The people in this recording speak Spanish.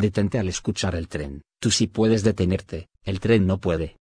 Detente al escuchar el tren, tú sí puedes detenerte, el tren no puede.